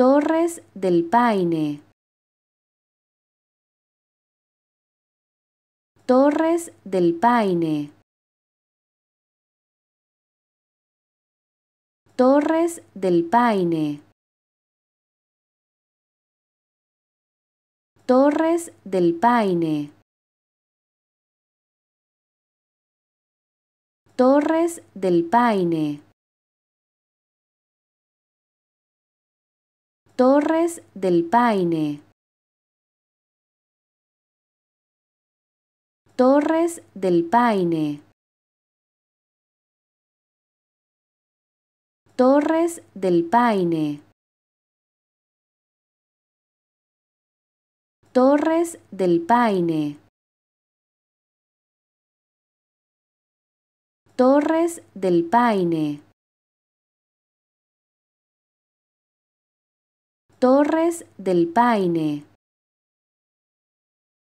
Torres del Paine. Torres del Paine. Torres del Paine. Torres del Paine. Torres del Paine. Torres del Paine. Torres del Paine. Torres del Paine. Torres del Paine. Torres del Paine. Torres del Paine.